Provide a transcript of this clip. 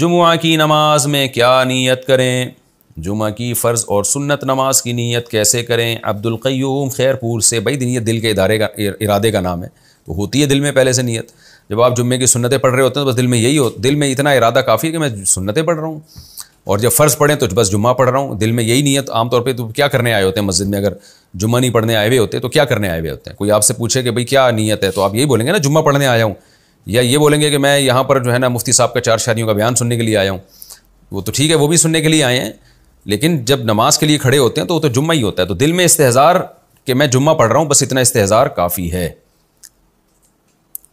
जुमा की नमाज में क्या नीयत करें जुमा की फ़र्ज़ और सुन्नत नमाज की नीयत कैसे करें अब्दुल क़य्यूम खैरपुर से भाई ये दिल के इदारे का इरादे का नाम है तो होती है दिल में पहले से नीयत जब आप जुम्मे की सुन्नतें पढ़ रहे होते हैं तो बस दिल में यही हो दिल में इतना इरादा काफ़ी है कि मैं सुन्नतें पढ़ रहा हूँ और जब फ़र्ज़ पढ़ें तो बस जुम्मा पढ़ रहा हूँ दिल में यही नीयत आमतौर पर तो क्या करने आए होते हैं मस्जिद में अगर जुम्मा नहीं पढ़ने आए हुए होते तो क्या करने आए हुए होते हैं कोई आपसे पूछे कि भाई क्या नीयत है तो आप यही बोलेंगे ना जुम्मा पढ़ने आया हूँ या ये बोलेंगे कि मैं यहाँ पर जो है ना मुफ्ती साहब का चार शादियों का बयान सुनने के लिए आया हूँ वो तो ठीक है वो भी सुनने के लिए आए हैं लेकिन जब नमाज के लिए खड़े होते हैं तो वो तो जुम्मा ही होता है तो दिल में इस्तेजार कि मैं जुम्मा पढ़ रहा हूँ बस इतना इस्तेजार काफ़ी है